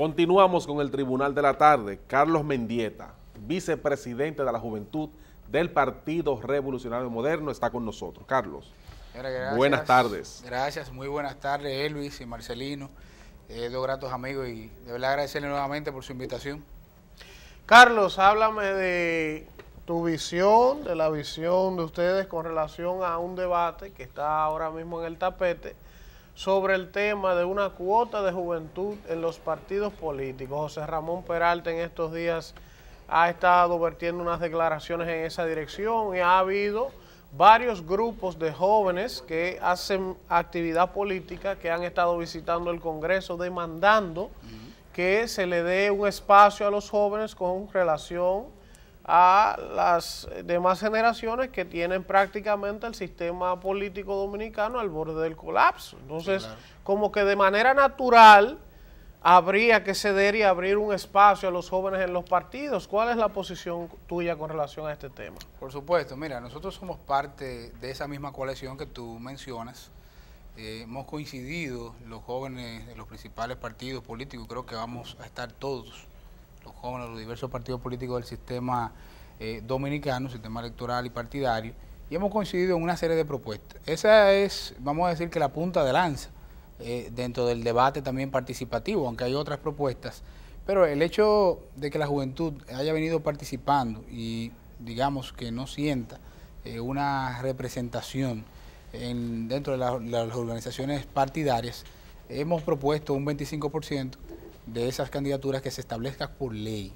Continuamos con el Tribunal de la Tarde. Carlos Mendieta, vicepresidente de la Juventud del Partido Revolucionario Moderno, está con nosotros. Carlos, buenas tardes. Gracias, muy buenas tardes, Luis y Marcelino, eh, dos gratos amigos, y de verdad agradecerle nuevamente por su invitación. Carlos, háblame de tu visión, de la visión de ustedes con relación a un debate que está ahora mismo en el tapete sobre el tema de una cuota de juventud en los partidos políticos. José Ramón Peralta en estos días ha estado vertiendo unas declaraciones en esa dirección y ha habido varios grupos de jóvenes que hacen actividad política, que han estado visitando el Congreso demandando que se le dé un espacio a los jóvenes con relación a las demás generaciones que tienen prácticamente el sistema político dominicano al borde del colapso. Entonces, como que de manera natural habría que ceder y abrir un espacio a los jóvenes en los partidos. ¿Cuál es la posición tuya con relación a este tema? Por supuesto, mira, nosotros somos parte de esa misma coalición que tú mencionas. Eh, hemos coincidido los jóvenes de los principales partidos políticos, creo que vamos a estar todos los los diversos partidos políticos del sistema eh, dominicano, sistema electoral y partidario, y hemos coincidido en una serie de propuestas. Esa es, vamos a decir que la punta de lanza eh, dentro del debate también participativo, aunque hay otras propuestas, pero el hecho de que la juventud haya venido participando y digamos que no sienta eh, una representación dentro de las organizaciones partidarias, hemos propuesto un 25% de esas candidaturas que se establezca por ley.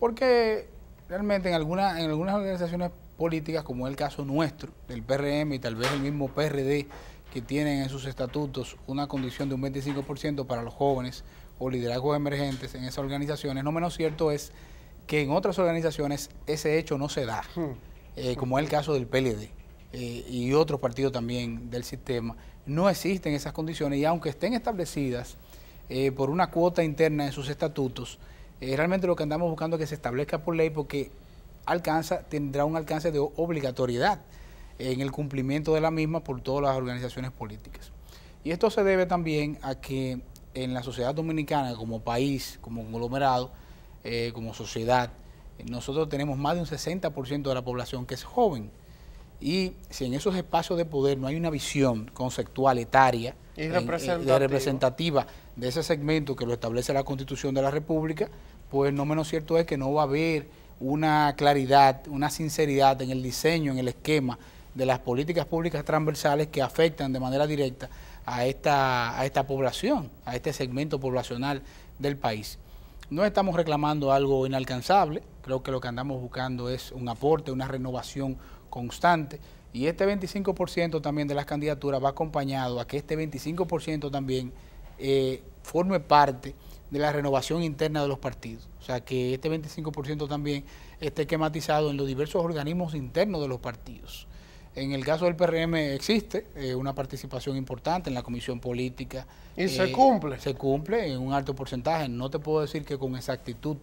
Porque realmente en, alguna, en algunas organizaciones políticas, como es el caso nuestro, del PRM y tal vez el mismo PRD, que tienen en sus estatutos una condición de un 25% para los jóvenes o liderazgos emergentes en esas organizaciones, no menos cierto es que en otras organizaciones ese hecho no se da, hmm. eh, como es el caso del PLD eh, y otros partidos también del sistema. No existen esas condiciones y aunque estén establecidas, eh, por una cuota interna en sus estatutos, eh, realmente lo que andamos buscando es que se establezca por ley porque alcanza, tendrá un alcance de obligatoriedad en el cumplimiento de la misma por todas las organizaciones políticas. Y esto se debe también a que en la sociedad dominicana, como país, como conglomerado, eh, como sociedad, nosotros tenemos más de un 60% de la población que es joven. Y si en esos espacios de poder no hay una visión conceptual, etaria, y eh, representativa. representativa de ese segmento que lo establece la Constitución de la República, pues no menos cierto es que no va a haber una claridad, una sinceridad en el diseño, en el esquema de las políticas públicas transversales que afectan de manera directa a esta, a esta población, a este segmento poblacional del país. No estamos reclamando algo inalcanzable, creo que lo que andamos buscando es un aporte, una renovación constante. Y este 25% también de las candidaturas va acompañado a que este 25% también eh, forme parte de la renovación interna de los partidos. O sea, que este 25% también esté esquematizado en los diversos organismos internos de los partidos. En el caso del PRM existe eh, una participación importante en la comisión política. ¿Y se eh, cumple? Se cumple en un alto porcentaje. No te puedo decir que con exactitud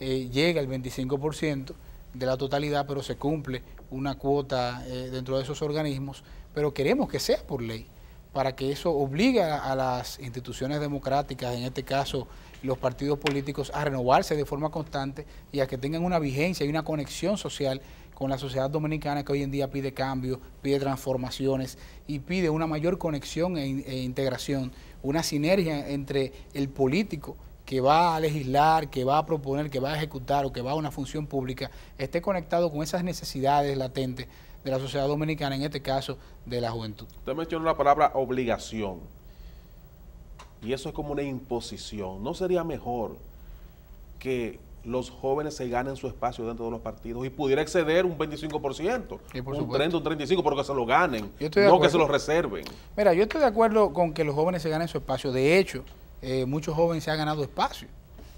eh, llega al 25%, de la totalidad, pero se cumple una cuota eh, dentro de esos organismos, pero queremos que sea por ley, para que eso obligue a, las instituciones democráticas, en este caso los partidos políticos, a renovarse de forma constante y a que tengan una vigencia y una conexión social con la sociedad dominicana que hoy en día pide cambios, pide transformaciones y pide una mayor conexión e, e integración, una sinergia entre el político, que va a legislar, que va a proponer, que va a ejecutar o que va a una función pública, esté conectado con esas necesidades latentes de la sociedad dominicana, en este caso de la juventud. Usted mencionó la palabra obligación y eso es como una imposición. ¿No sería mejor que los jóvenes se ganen su espacio dentro de los partidos y pudiera exceder un 25%, un 30, un 35%, pero que se lo ganen, no que se lo reserven? Mira, yo estoy de acuerdo con que los jóvenes se ganen su espacio. De hecho, eh, muchos jóvenes se han ganado espacio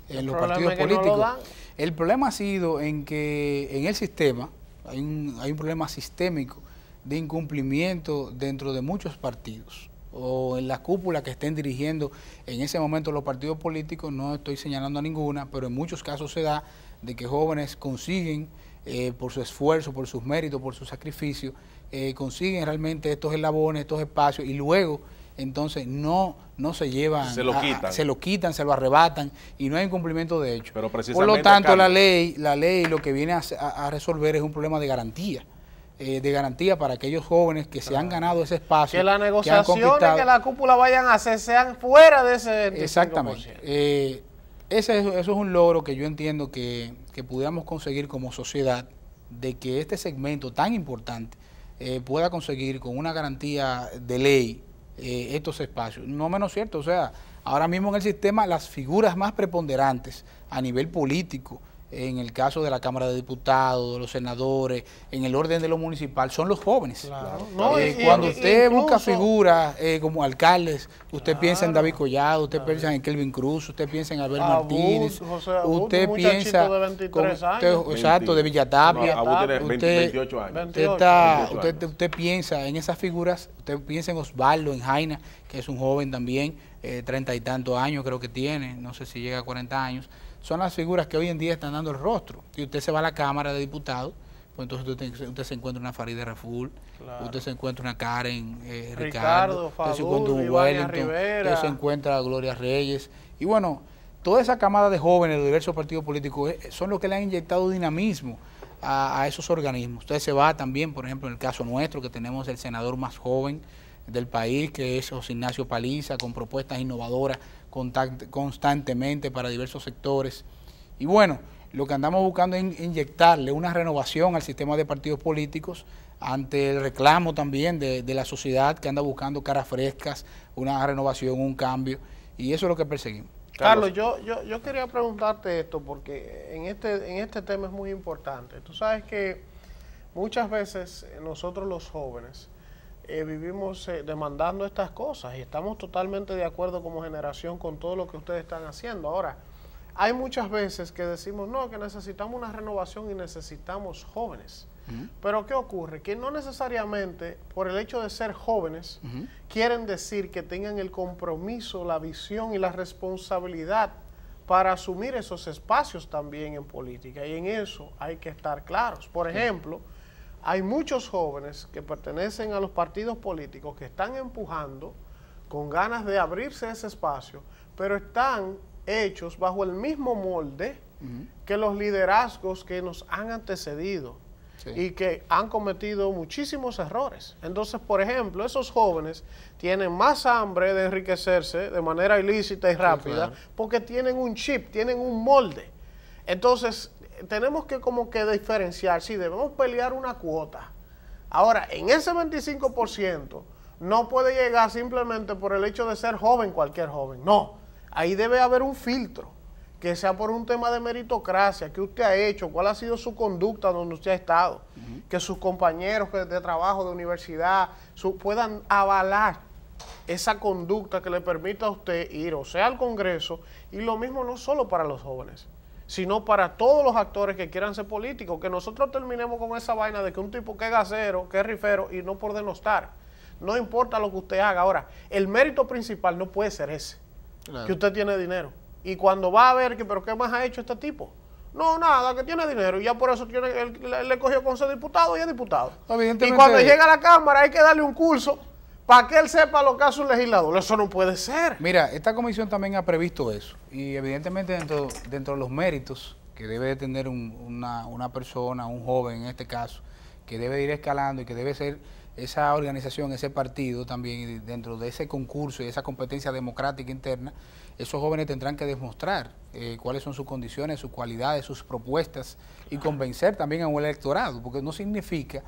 en los partidos políticos. el problema ha sido en que en el sistema hay un, hay un problema sistémico de incumplimiento dentro de muchos partidos o en la cúpula que estén dirigiendo en ese momento los partidos políticos, no estoy señalando a ninguna, pero en muchos casos se da de que jóvenes consiguen, eh, por su esfuerzo, por sus méritos, por su sacrificio, eh, consiguen realmente estos eslabones, estos espacios y luego entonces no, no se llevan. Se lo quitan. se lo arrebatan y no hay cumplimiento de hecho. Por lo tanto, la ley, la ley lo que viene a, resolver es un problema de garantía. Eh, de garantía para aquellos jóvenes que se han ganado ese espacio. Que las negociaciones que, que la cúpula vayan a hacer sean fuera de ese. Exactamente. Eh, ese, eso es un logro que yo entiendo que, pudiéramos conseguir como sociedad, de que este segmento tan importante eh, pueda conseguir con una garantía de ley eh, estos espacios. No menos cierto, o sea, ahora mismo en el sistema las figuras más preponderantes a nivel político, en el caso de la Cámara de Diputados, de los senadores, en el orden de lo municipal, son los jóvenes. Eh, cuando usted busca figuras eh, como alcaldes, usted ah, piensa en David Collado, usted ah. piensa en Kelvin Cruz, usted piensa en Albert Martínez, usted piensa... De 23 años. exacto, de Villatapia. usted, 28 Usted, piensa en esas figuras, usted piensa en Osvaldo, en Jaina, que es un joven también, eh, treinta y tantos años creo que tiene, no sé si llega a 40 años son las figuras que hoy en día están dando el rostro. y usted se va a la Cámara de Diputados, pues entonces usted, se encuentra una Farideh Raful, usted se encuentra una Karen eh, Ricardo, usted se encuentra un Wellington, usted se encuentra Gloria Reyes. Y bueno, toda esa camada de jóvenes de diversos partidos políticos eh, son los que le han inyectado dinamismo a, a esos organismos. Usted se va también, por ejemplo, en el caso nuestro, que tenemos el senador más joven del país, que es José Ignacio Paliza, con propuestas innovadoras constantemente para diversos sectores. Y bueno, lo que andamos buscando es inyectarle una renovación al sistema de partidos políticos ante el reclamo también de, la sociedad que anda buscando caras frescas, una renovación, un cambio. Y eso es lo que perseguimos. Carlos, yo, yo, yo, quería preguntarte esto porque en este, en este tema es muy importante. Tú sabes que muchas veces nosotros los jóvenes, eh, vivimos eh, demandando estas cosas y estamos totalmente de acuerdo como generación con todo lo que ustedes están haciendo. Ahora, hay muchas veces que decimos, no, que necesitamos una renovación y necesitamos jóvenes. Pero ¿qué ocurre? Que no necesariamente por el hecho de ser jóvenes quieren decir que tengan el compromiso, la visión y la responsabilidad para asumir esos espacios también en política. Y en eso hay que estar claros. Por ejemplo, hay muchos jóvenes que pertenecen a los partidos políticos que están empujando con ganas de abrirse ese espacio, pero están hechos bajo el mismo molde que los liderazgos que nos han antecedido y que han cometido muchísimos errores. Entonces, por ejemplo, esos jóvenes tienen más hambre de enriquecerse de manera ilícita y rápida porque tienen un chip, tienen un molde. Entonces, tenemos que como que diferenciar, si debemos pelear una cuota. Ahora, en ese 25% no puede llegar simplemente por el hecho de ser joven cualquier joven, no, ahí debe haber un filtro, que sea por un tema de meritocracia, que usted ha hecho, cuál ha sido su conducta donde usted ha estado, que sus compañeros de trabajo, de universidad, puedan avalar esa conducta que le permita a usted ir o sea al Congreso, y lo mismo no solo para los jóvenes sino para todos los actores que quieran ser políticos, que nosotros terminemos con esa vaina de que un tipo que es gasero, que es rifero y no por denostar. No importa lo que usted haga. Ahora, el mérito principal no puede ser ese, que usted tiene dinero. Y cuando va a ver que, pero ¿qué más ha hecho este tipo? No, nada, que tiene dinero. Y ya por eso tiene, él, le cogió con ser diputado y es diputado. Y cuando llega a la Cámara hay que darle un curso para que él sepa lo que hace un legislador. Eso no puede ser. Mira, esta comisión también ha previsto eso. Y evidentemente dentro, dentro de los méritos que debe tener una, persona, un joven en este caso, que debe ir escalando y que debe ser esa organización, ese partido también, dentro de ese concurso y esa competencia democrática interna, esos jóvenes tendrán que demostrar eh, cuáles son sus condiciones, sus cualidades, sus propuestas y convencer también a un electorado, porque no significa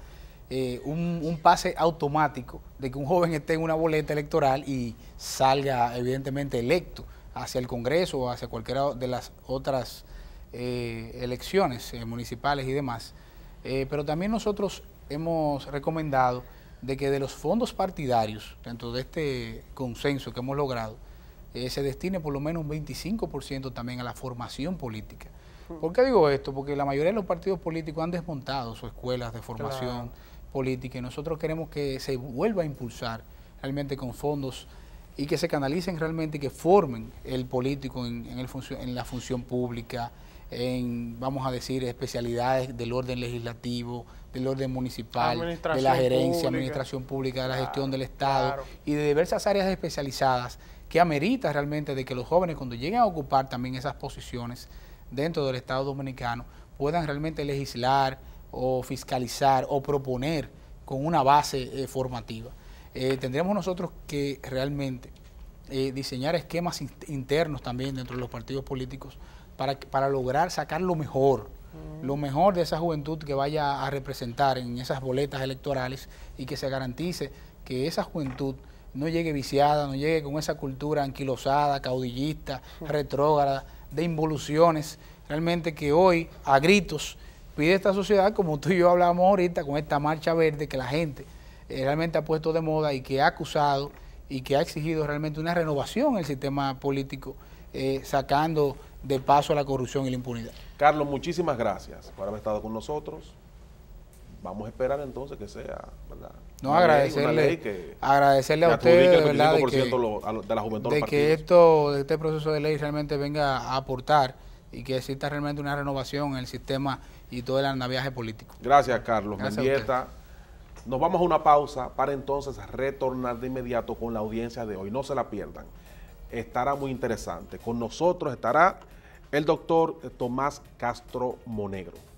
eh, un, pase automático de que un joven esté en una boleta electoral y salga evidentemente electo hacia el Congreso o hacia cualquiera de las otras eh, elecciones eh, municipales y demás. pero también nosotros hemos recomendado de que de los fondos partidarios, dentro de este consenso que hemos logrado, se destine por lo menos un 25% también a la formación política. ¿Por qué digo esto? Porque la mayoría de los partidos políticos han desmontado sus escuelas de formación política y nosotros queremos que se vuelva a impulsar realmente con fondos y que se canalicen realmente y que formen el político en, la función pública, en, vamos a decir, especialidades del orden legislativo, del orden municipal, de la gerencia, administración pública, de la gestión del Estado y de diversas áreas especializadas que amerita realmente de que los jóvenes cuando lleguen a ocupar también esas posiciones dentro del Estado dominicano puedan realmente legislar, o fiscalizar o proponer con una base eh, formativa. Eh, tendríamos nosotros que realmente eh, diseñar esquemas internos también dentro de los partidos políticos para, para lograr sacar lo mejor, mm. lo mejor de esa juventud que vaya a representar en esas boletas electorales y que se garantice que esa juventud no llegue viciada, no llegue con esa cultura anquilosada, caudillista, mm. retrógrada, de involuciones, realmente que hoy a gritos pide esta sociedad, como tú y yo hablábamos ahorita, con esta marcha verde que la gente eh, realmente ha puesto de moda y que ha acusado y que ha exigido realmente una renovación en el sistema político, eh, sacando de paso a la corrupción y la impunidad. Carlos, muchísimas gracias por haber estado con nosotros. Vamos a esperar entonces que sea, ¿verdad? No, una agradecerle, ley, que, agradecerle a usted, de verdad, de que, la juventud que esto, este proceso de ley realmente venga a aportar y que exista realmente una renovación en el sistema y todo el andamiaje político. Gracias, Carlos. Mendieta. Nos vamos a una pausa para entonces retornar de inmediato con la audiencia de hoy. No se la pierdan. Estará muy interesante. Con nosotros estará el doctor Tomás Castro Monegro.